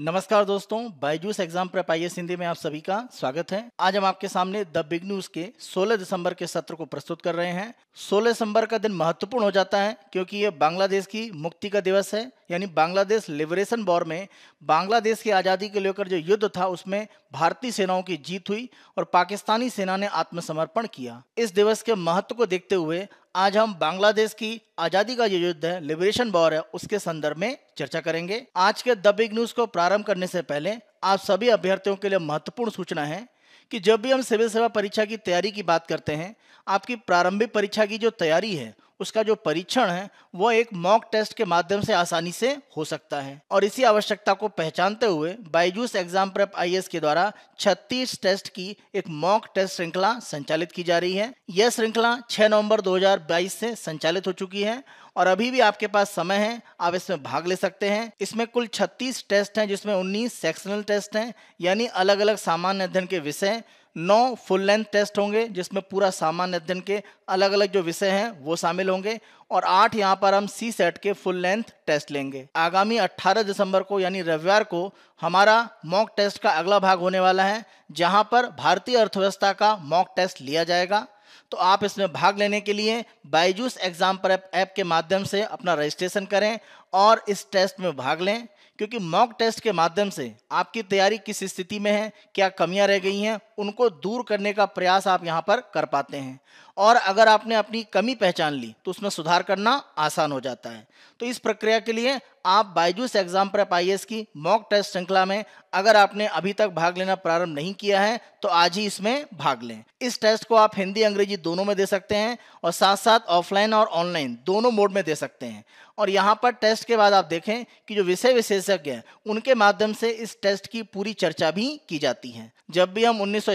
नमस्कार दोस्तों Byju's exam prep आई हिंदी में आप सभी का स्वागत है आज हम आपके सामने द बिग न्यूज के 16 दिसंबर के सत्र को प्रस्तुत कर रहे हैं 16 दिसंबर का दिन महत्वपूर्ण हो जाता है क्योंकि ये बांग्लादेश की मुक्ति का दिवस है यानी बांग्लादेश लिबरेशन वॉर में बांग्लादेश की आज़ादी के लेकर जो युद्ध था उसमें भारतीय सेनाओं की जीत हुई और पाकिस्तानी सेना ने आत्मसमर्पण किया इस दिवस के महत्व को देखते हुए आज हम बांग्लादेश की आजादी का जो युद्ध है लिबरेशन वॉर है उसके संदर्भ में चर्चा करेंगे आज के द बिग न्यूज को प्रारंभ करने से पहले आप सभी अभ्यर्थियों के लिए महत्वपूर्ण सूचना है कि जब भी हम सिविल सेवा परीक्षा की तैयारी की बात करते हैं आपकी प्रारंभिक परीक्षा की जो तैयारी है उसका जो परीक्षण है वह एक मॉक टेस्ट के माध्यम से आसानी से हो सकता है और इसी आवश्यकता को पहचानते हुए बायजूस एग्जाम प्रेप आई के द्वारा 36 टेस्ट की एक मॉक टेस्ट श्रृंखला संचालित की जा रही है यह श्रृंखला 6 नवंबर 2022 से संचालित हो चुकी है और अभी भी आपके पास समय है आप इसमें भाग ले सकते हैं इसमें कुल 36 टेस्ट हैं जिसमें 19 सेक्शनल टेस्ट हैं यानी अलग अलग सामान्य अध्ययन के विषय नौ फुल लेंथ टेस्ट होंगे जिसमें पूरा सामान्य अध्ययन के अलग अलग जो विषय हैं वो शामिल होंगे और आठ यहाँ पर हम सी सेट के फुल लेंथ टेस्ट लेंगे आगामी 18 दिसंबर को यानी रविवार को हमारा मॉक टेस्ट का अगला भाग होने वाला है जहाँ पर भारतीय अर्थव्यवस्था का मॉक टेस्ट लिया जाएगा तो आप इसमें भाग लेने के लिए बाइजूस एग्जाम पर ऐप के माध्यम से अपना रजिस्ट्रेशन करें और इस टेस्ट में भाग लें क्योंकि मॉक टेस्ट के माध्यम से आपकी तैयारी किस स्थिति में है क्या कमियां रह गई हैं उनको दूर करने का प्रयास आप यहां पर कर पाते हैं और अगर आपने अपनी कमी पहचान ली तो उसमें सुधार करना आसान हो जाता है तो इस प्रक्रिया के लिए आप बायजूस एग्जाम प्रेप आई की मॉक टेस्ट श्रृंखला में अगर आपने अभी तक भाग लेना प्रारंभ नहीं किया है तो आज ही इसमें भाग लें इस टेस्ट को आप हिंदी अंग्रेजी दोनों में दे सकते हैं और साथ साथ ऑफलाइन और ऑनलाइन दोनों मोड में दे सकते हैं और यहाँ पर टेस्ट के बाद आप देखें कि जो विषय विशेषज्ञ हैं उनके माध्यम से इस टेस्ट की पूरी चर्चा भी की जाती है जब भी हम उन्नीस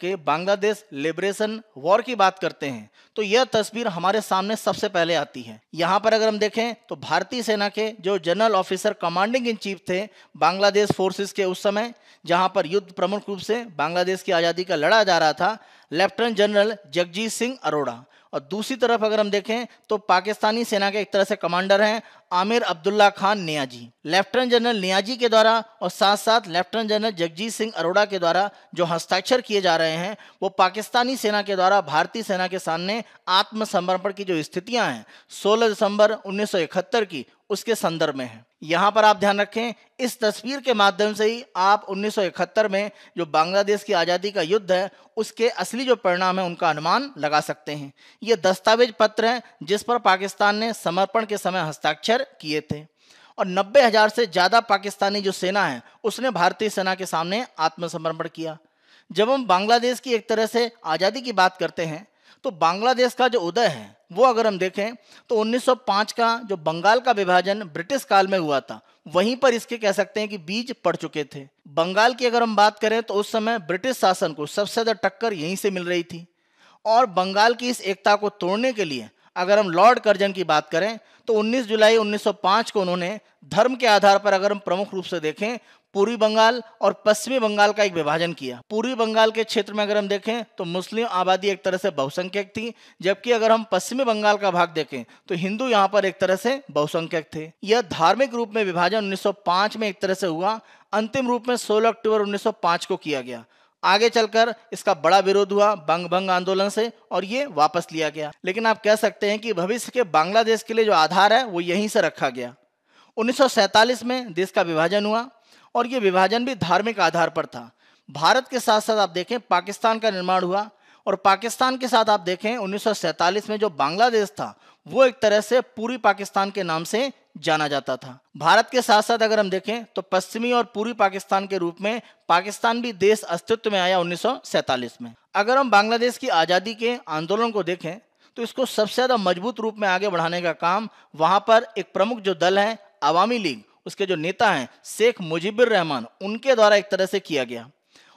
के बांग्लादेश लिबरेशन वॉर की बात करते करते हैं तो यह तस्वीर हमारे सामने सबसे पहले आती है यहाँ पर अगर हम देखें तो भारतीय सेना के जो general officer commanding in chief थे बांग्लादेश फोर्सेस के उस समय जहाँ पर युद्ध प्रमुख रूप से बांग्लादेश की आज़ादी का लड़ा जा रहा था लेफ्टिनेंट जनरल जगजीत सिंह अरोड़ा और दूसरी तरफ अगर हम देखें तो पाकिस्तानी सेना के एक तरह से कमांडर हैं आमिर अब्दुल्ला खान नियाजी लेफ्टिनेंट जनरल नियाजी के द्वारा और साथ साथ लेफ्टिनेंट जनरल जगजीत सिंह अरोड़ा के द्वारा जो हस्ताक्षर किए जा रहे हैं वो पाकिस्तानी सेना के द्वारा भारतीय सेना के सामने आत्मसमर्पण की जो स्थितियां हैं सोलह दिसंबर उन्नीस की उसके संदर्भ में है यहाँ पर आप ध्यान रखें इस तस्वीर के माध्यम से ही आप 1971 में जो बांग्लादेश की आज़ादी का युद्ध है उसके असली जो परिणाम है उनका अनुमान लगा सकते हैं ये दस्तावेज पत्र हैं जिस पर पाकिस्तान ने समर्पण के समय हस्ताक्षर किए थे और नब्बे हज़ार से ज़्यादा पाकिस्तानी जो सेना है उसने भारतीय सेना के सामने आत्मसमर्पण किया जब हम बांग्लादेश की एक तरह से आज़ादी की बात करते हैं तो बांग्लादेश का जो उदय है वो अगर हम देखें तो 1905 का जो बंगाल का विभाजन ब्रिटिश काल में हुआ था वहीं पर इसके कह सकते हैं कि बीज पड़ चुके थे बंगाल की अगर हम बात करें तो उस समय ब्रिटिश शासन को सबसे ज़्यादा टक्कर यहीं से मिल रही थी और बंगाल की इस एकता को तोड़ने के लिए अगर हम लॉर्ड कर्जन की बात करें तो 19 जुलाई 1905 को उन्होंने धर्म के आधार पर अगर हम प्रमुख रूप से देखें पूर्वी बंगाल और पश्चिमी बंगाल का एक विभाजन किया पूर्वी बंगाल के क्षेत्र में अगर हम देखें तो मुस्लिम आबादी एक तरह से बहुसंख्यक थी जबकि अगर हम पश्चिमी बंगाल का भाग देखें तो हिंदू यहाँ पर एक तरह से बहुसंख्यक थे यह धार्मिक रूप में विभाजन 1905 में एक तरह से हुआ अंतिम रूप में 16 अक्टूबर 1905 को किया गया आगे चलकर इसका बड़ा विरोध हुआ बंग भंग आंदोलन से और ये वापस लिया गया लेकिन आप कह सकते हैं कि भविष्य के बांग्लादेश के लिए जो आधार है वो यहीं से रखा गया 1947 में देश का विभाजन हुआ और ये विभाजन भी धार्मिक आधार पर था भारत के साथ साथ आप देखें पाकिस्तान का निर्माण हुआ और पाकिस्तान के साथ आप देखें 1947 में जो बांग्लादेश था वो एक तरह से पूरी पाकिस्तान के नाम से जाना जाता था भारत के साथ साथ अगर हम देखें तो पश्चिमी और पूरी पाकिस्तान के रूप में पाकिस्तान भी देश अस्तित्व में आया उन्नीस में अगर हम बांग्लादेश की आज़ादी के आंदोलन को देखें तो इसको सबसे ज़्यादा मजबूत रूप में आगे बढ़ाने का काम वहां पर एक प्रमुख जो दल है अवामी लीग उसके जो नेता हैं शेख मुजीबुर रहमान उनके द्वारा एक तरह से किया गया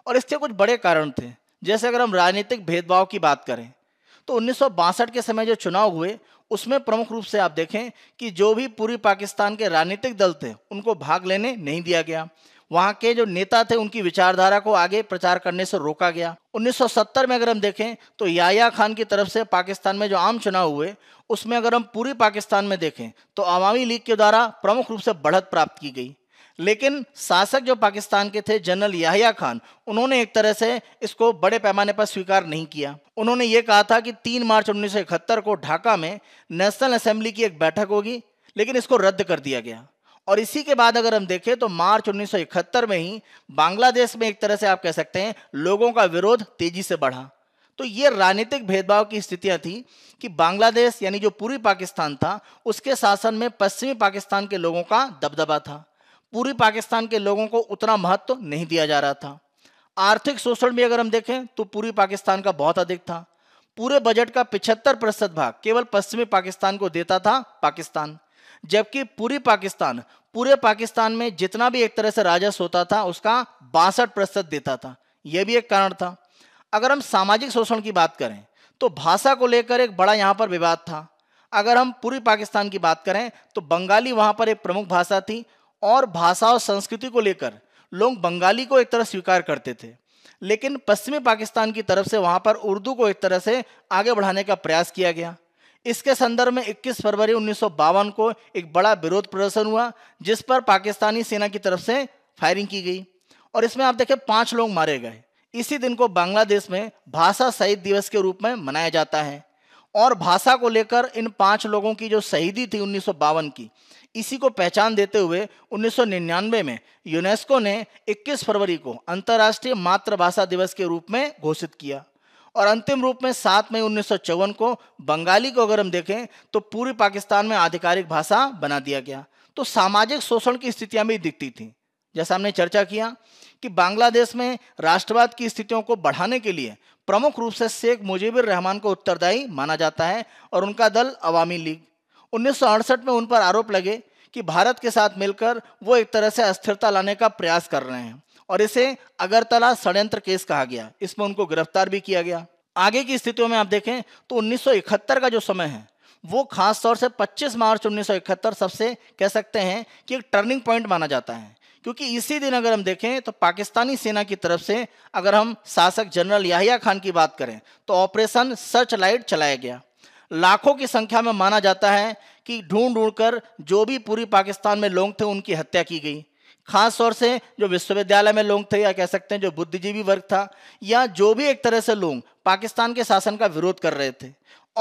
और इसके कुछ बड़े कारण थे जैसे अगर हम राजनीतिक भेदभाव की बात करें तो उन्नीस के समय जो चुनाव हुए उसमें प्रमुख रूप से आप देखें कि जो भी पूरी पाकिस्तान के राजनीतिक दल थे उनको भाग लेने नहीं दिया गया वहां के जो नेता थे उनकी विचारधारा को आगे प्रचार करने से रोका गया 1970 में अगर हम देखें तो याया खान की तरफ से पाकिस्तान में जो आम चुनाव हुए उसमें अगर हम पूरी पाकिस्तान में देखें तो अवामी लीग के द्वारा प्रमुख रूप से बढ़त प्राप्त की गई लेकिन शासक जो पाकिस्तान के थे जनरल याहिया खान उन्होंने एक तरह से इसको बड़े पैमाने पर स्वीकार नहीं किया उन्होंने ये कहा था कि 3 मार्च उन्नीस को ढाका में नेशनल असेंबली की एक बैठक होगी लेकिन इसको रद्द कर दिया गया और इसी के बाद अगर हम देखें तो मार्च 1971 में ही बांग्लादेश में एक तरह से आप कह सकते हैं लोगों का विरोध तेजी से बढ़ा तो ये राजनीतिक भेदभाव की स्थितियां थी कि बांग्लादेश यानी जो पूरी पाकिस्तान था उसके शासन में पश्चिमी पाकिस्तान के लोगों का दबदबा था पूरी पाकिस्तान के लोगों को उतना महत्व तो नहीं दिया जा रहा था आर्थिक शोषण भी अगर हम देखें तो पूरी पाकिस्तान का बहुत अधिक था पूरे बजट का पिछहत्तर प्रतिशत भाग केवल पश्चिमी पाकिस्तान को देता था पाकिस्तान जबकि पूरी पाकिस्तान पूरे पाकिस्तान में जितना भी एक तरह से राजस्व होता था उसका बासठ प्रतिशत देता था यह भी एक कारण था अगर हम सामाजिक शोषण की बात करें तो भाषा को लेकर एक बड़ा यहां पर विवाद था अगर हम पूरी पाकिस्तान की बात करें तो बंगाली वहां पर एक प्रमुख भाषा थी और भाषा और संस्कृति को लेकर लोग बंगाली को एक तरह स्वीकार करते थे लेकिन पश्चिमी पाकिस्तान की तरफ से वहां पर उर्दू को एक तरह से आगे बढ़ाने का प्रयास किया गया इसके संदर्भ में 21 फरवरी उन्नीस को एक बड़ा विरोध प्रदर्शन हुआ जिस पर पाकिस्तानी सेना की तरफ से फायरिंग की गई और इसमें आप देखें पांच लोग मारे गए इसी दिन को बांग्लादेश में भाषा शहीद दिवस के रूप में मनाया जाता है और भाषा को लेकर इन पांच लोगों की जो शहीदी थी उन्नीस की इसी को पहचान देते हुए उन्नीस में यूनेस्को ने 21 फरवरी को अंतर्राष्ट्रीय मातृभाषा दिवस के रूप में घोषित किया और अंतिम रूप में सात मई उन्नीस को बंगाली को अगर हम देखें तो पूरे पाकिस्तान में आधिकारिक भाषा बना दिया गया तो सामाजिक शोषण की स्थितियां भी दिखती थी जैसा हमने चर्चा किया कि बांग्लादेश में राष्ट्रवाद की स्थितियों को बढ़ाने के लिए प्रमुख रूप से शेख मुजीबुर रहमान को उत्तरदायी माना जाता है और उनका दल अवामी लीग उन्नीस में उन पर आरोप लगे कि भारत के साथ मिलकर वो एक तरह से अस्थिरता लाने का प्रयास कर रहे हैं और इसे अगरतला षड्यंत्र केस कहा गया इसमें उनको गिरफ्तार भी किया गया आगे की स्थितियों में आप देखें तो 1971 का जो समय है वो खास तौर से 25 मार्च 1971 सबसे कह सकते हैं कि एक टर्निंग पॉइंट माना जाता है क्योंकि इसी दिन अगर हम देखें तो पाकिस्तानी सेना की तरफ से अगर हम शासक जनरल याहिया खान की बात करें तो ऑपरेशन सर्च लाइट चलाया गया लाखों की संख्या में माना जाता है कि ढूंढ ढूंढ कर जो भी पूरी पाकिस्तान में लोग थे उनकी हत्या की गई खास तौर से जो विश्वविद्यालय में लोग थे या कह सकते हैं जो बुद्धिजीवी वर्ग था या जो भी एक तरह से लोग पाकिस्तान के शासन का विरोध कर रहे थे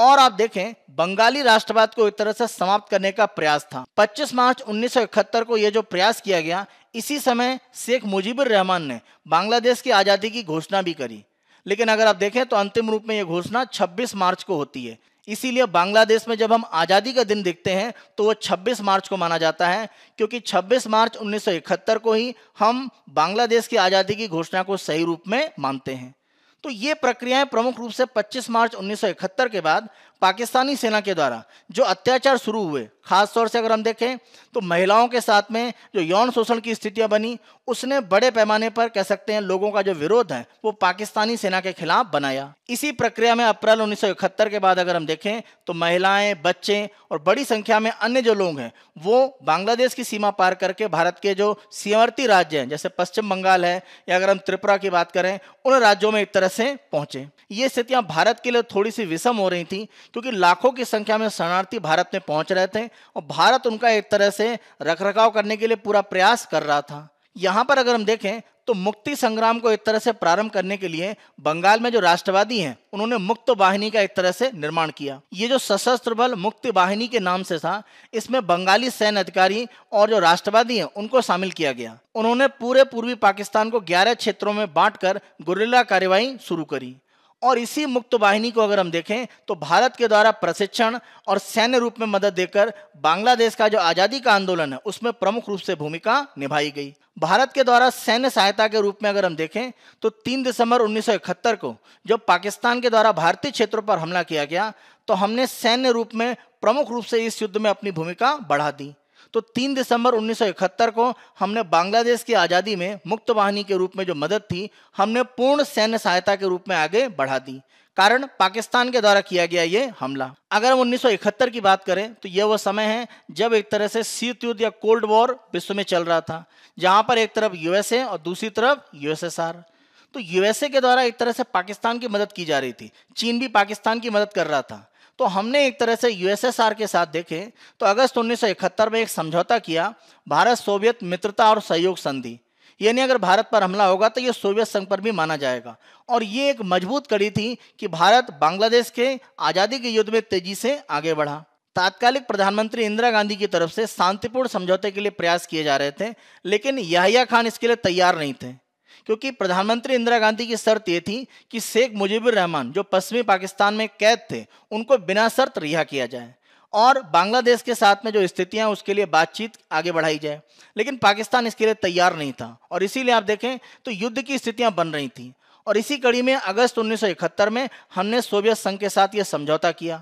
और आप देखें बंगाली राष्ट्रवाद को एक तरह से समाप्त करने का प्रयास था 25 मार्च 1971 को यह जो प्रयास किया गया इसी समय शेख मुजीबुर रहमान ने बांग्लादेश की आज़ादी की घोषणा भी करी लेकिन अगर आप देखें तो अंतिम रूप में यह घोषणा 26 मार्च को होती है इसीलिए बांग्लादेश में जब हम आज़ादी का दिन देखते हैं तो वो 26 मार्च को माना जाता है क्योंकि 26 मार्च 1971 को ही हम बांग्लादेश की आज़ादी की घोषणा को सही रूप में मानते हैं तो ये प्रक्रियाएं प्रमुख रूप से 25 मार्च 1971 के बाद पाकिस्तानी सेना के द्वारा जो अत्याचार शुरू हुए खास तौर से अगर हम देखें तो महिलाओं के साथ में जो यौन शोषण की स्थितियां बनी उसने बड़े पैमाने पर कह सकते हैं लोगों का जो विरोध है वो पाकिस्तानी सेना के खिलाफ बनाया इसी प्रक्रिया में अप्रैल उन्नीस के बाद अगर हम देखें तो महिलाएं बच्चे और बड़ी संख्या में अन्य जो लोग हैं वो बांग्लादेश की सीमा पार करके भारत के जो सीमावर्ती राज्य हैं जैसे पश्चिम बंगाल है या अगर हम त्रिपुरा की बात करें उन राज्यों में एक तरह से पहुंचे ये स्थितियां भारत के लिए थोड़ी सी विषम हो रही थी क्योंकि लाखों की संख्या में शरणार्थी भारत में पहुंच रहे थे और भारत उनका एक तरह से रखरखाव करने के लिए पूरा प्रयास कर रहा था यहाँ पर अगर हम देखें तो मुक्ति संग्राम को एक तरह से प्रारंभ करने के लिए बंगाल में जो राष्ट्रवादी हैं उन्होंने मुक्त वाहिनी का एक तरह से निर्माण किया ये जो सशस्त्र बल मुक्ति वाहिनी के नाम से था इसमें बंगाली सैन्य अधिकारी और जो राष्ट्रवादी हैं उनको शामिल किया गया उन्होंने पूरे पूर्वी पाकिस्तान को 11 क्षेत्रों में बांटकर गुरिल्ला कार्यवाही शुरू करी और इसी मुक्त वाहिनी को अगर हम देखें तो भारत के द्वारा प्रशिक्षण और सैन्य रूप में मदद देकर बांग्लादेश का जो आज़ादी का आंदोलन है उसमें प्रमुख रूप से भूमिका निभाई गई भारत के द्वारा सैन्य सहायता के रूप में अगर हम देखें तो 3 दिसंबर 1971 को जब पाकिस्तान के द्वारा भारतीय क्षेत्रों पर हमला किया गया तो हमने सैन्य रूप में प्रमुख रूप से इस युद्ध में अपनी भूमिका बढ़ा दी तो 3 दिसंबर 1971 को हमने बांग्लादेश की आज़ादी में मुक्त वाहिनी के रूप में जो मदद थी हमने पूर्ण सैन्य सहायता के रूप में आगे बढ़ा दी कारण पाकिस्तान के द्वारा किया गया ये हमला अगर हम 1971 की बात करें तो यह वह समय है जब एक तरह से शीत युद्ध या कोल्ड वॉर विश्व में चल रहा था जहां पर एक तरफ यूएसए और दूसरी तरफ यूएसएसआर तो यूएसए के द्वारा एक तरह से पाकिस्तान की मदद की जा रही थी चीन भी पाकिस्तान की मदद कर रहा था तो हमने एक तरह से यूएसएसआर के साथ देखे तो अगस्त 1971 में एक समझौता किया भारत सोवियत मित्रता और सहयोग संधि यानी अगर भारत पर हमला होगा तो ये सोवियत संघ पर भी माना जाएगा और ये एक मजबूत कड़ी थी कि भारत बांग्लादेश के आज़ादी के युद्ध में तेजी से आगे बढ़ा तात्कालिक प्रधानमंत्री इंदिरा गांधी की तरफ से शांतिपूर्ण समझौते के लिए प्रयास किए जा रहे थे लेकिन याहिया खान इसके लिए तैयार नहीं थे क्योंकि प्रधानमंत्री इंदिरा गांधी की शर्त ये थी कि शेख मुजीबुर रहमान जो पश्चिमी पाकिस्तान में कैद थे उनको बिना शर्त रिहा किया जाए और बांग्लादेश के साथ में जो स्थितियां उसके लिए बातचीत आगे बढ़ाई जाए लेकिन पाकिस्तान इसके लिए तैयार नहीं था और इसीलिए आप देखें तो युद्ध की स्थितियां बन रही थी और इसी कड़ी में अगस्त 1971 में हमने सोवियत संघ के साथ यह समझौता किया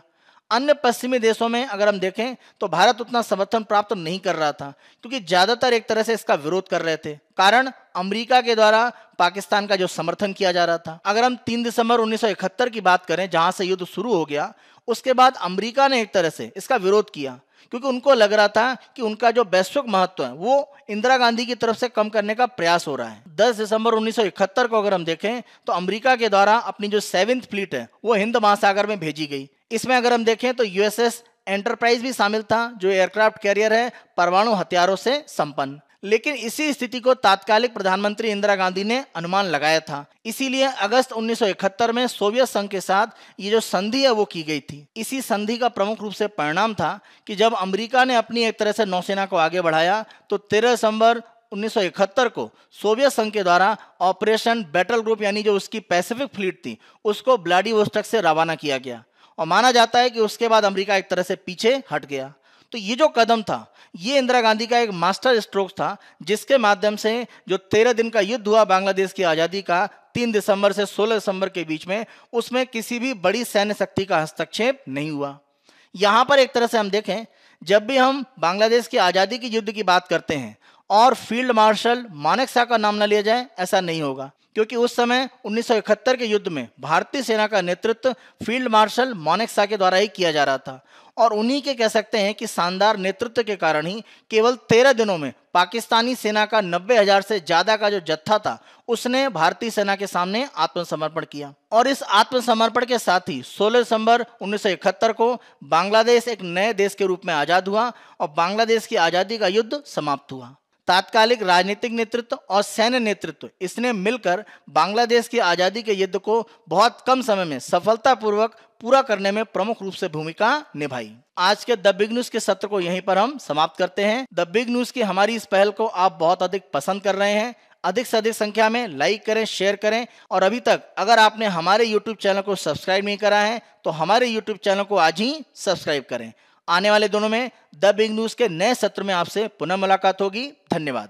अन्य पश्चिमी देशों में अगर हम देखें तो भारत उतना समर्थन प्राप्त नहीं कर रहा था क्योंकि ज़्यादातर एक तरह से इसका विरोध कर रहे थे कारण अमेरिका के द्वारा पाकिस्तान का जो समर्थन किया जा रहा था अगर हम 3 दिसंबर 1971 की बात करें जहां से युद्ध शुरू हो गया उसके बाद अमेरिका ने एक तरह से इसका विरोध किया क्योंकि उनको लग रहा था कि उनका जो वैश्विक महत्व है वो इंदिरा गांधी की तरफ से कम करने का प्रयास हो रहा है 10 दिसंबर 1971 को अगर हम देखें तो अमेरिका के द्वारा अपनी जो सेवेंथ फ्लीट है वो हिंद महासागर में भेजी गई इसमें अगर हम देखें तो यूएसएस एंटरप्राइज भी शामिल था जो एयरक्राफ्ट कैरियर है परमाणु हथियारों से संपन्न लेकिन इसी स्थिति को तात्कालिक प्रधानमंत्री इंदिरा गांधी ने अनुमान लगाया था इसीलिए अगस्त 1971 में सोवियत संघ के साथ ये जो संधि है वो की गई थी इसी संधि का प्रमुख रूप से परिणाम था कि जब अमेरिका ने अपनी एक तरह से नौसेना को आगे बढ़ाया तो 13 दिसंबर 1971 को सोवियत संघ के द्वारा ऑपरेशन बैटल ग्रुप यानी जो उसकी पैसिफिक फ्लीट थी उसको ब्लाडी से रवाना किया गया और माना जाता है कि उसके बाद अमेरिका एक तरह से पीछे हट गया तो ये जो कदम था ये इंदिरा गांधी का एक मास्टर स्ट्रोक था जिसके माध्यम से जो तेरह दिन का युद्ध हुआ बांग्लादेश की आज़ादी का तीन दिसंबर से सोलह दिसंबर के बीच में उसमें किसी भी बड़ी सैन्य शक्ति का हस्तक्षेप नहीं हुआ यहाँ पर एक तरह से हम देखें जब भी हम बांग्लादेश की आज़ादी की युद्ध की बात करते हैं और फील्ड मार्शल मानक शाह का नाम न लिया जाए ऐसा नहीं होगा क्योंकि उस समय 1971 के युद्ध में भारतीय सेना का नेतृत्व फील्ड मार्शल मानक शाह के द्वारा ही किया जा रहा था और उन्हीं के कह सकते हैं कि शानदार नेतृत्व के कारण ही केवल तेरह दिनों में पाकिस्तानी सेना का नब्बे हजार से ज्यादा का जो जत्था था उसने भारतीय सेना के सामने आत्मसमर्पण किया और इस आत्मसमर्पण के साथ ही 16 दिसंबर 1971 को बांग्लादेश एक नए देश के रूप में आजाद हुआ और बांग्लादेश की आजादी का युद्ध समाप्त हुआ तात्कालिक राजनीतिक नेतृत्व और सैन्य नेतृत्व इसने मिलकर बांग्लादेश की आज़ादी के युद्ध को बहुत कम समय में सफलतापूर्वक पूरा करने में प्रमुख रूप से भूमिका निभाई आज के द बिग न्यूज के सत्र को यहीं पर हम समाप्त करते हैं द बिग न्यूज की हमारी इस पहल को आप बहुत अधिक पसंद कर रहे हैं अधिक से अधिक संख्या में लाइक करें शेयर करें और अभी तक अगर आपने हमारे यूट्यूब चैनल को सब्सक्राइब नहीं करा है तो हमारे यूट्यूब चैनल को आज ही सब्सक्राइब करें आने वाले दोनों में द बिग न्यूज के नए सत्र में आपसे पुनः मुलाकात होगी धन्यवाद